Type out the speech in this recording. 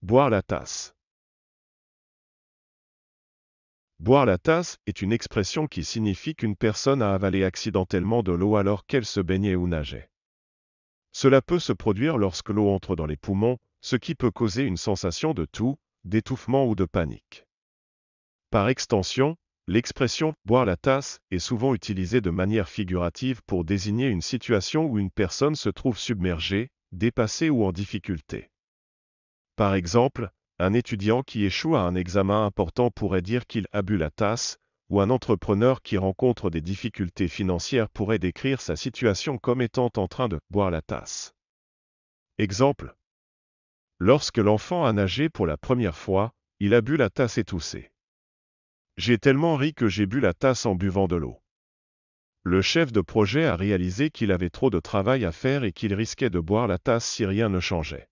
Boire la tasse. Boire la tasse est une expression qui signifie qu'une personne a avalé accidentellement de l'eau alors qu'elle se baignait ou nageait. Cela peut se produire lorsque l'eau entre dans les poumons, ce qui peut causer une sensation de toux, d'étouffement ou de panique. Par extension, l'expression boire la tasse est souvent utilisée de manière figurative pour désigner une situation où une personne se trouve submergée, dépassée ou en difficulté. Par exemple, un étudiant qui échoue à un examen important pourrait dire qu'il a bu la tasse, ou un entrepreneur qui rencontre des difficultés financières pourrait décrire sa situation comme étant en train de boire la tasse. Exemple. Lorsque l'enfant a nagé pour la première fois, il a bu la tasse et toussé. J'ai tellement ri que j'ai bu la tasse en buvant de l'eau. Le chef de projet a réalisé qu'il avait trop de travail à faire et qu'il risquait de boire la tasse si rien ne changeait.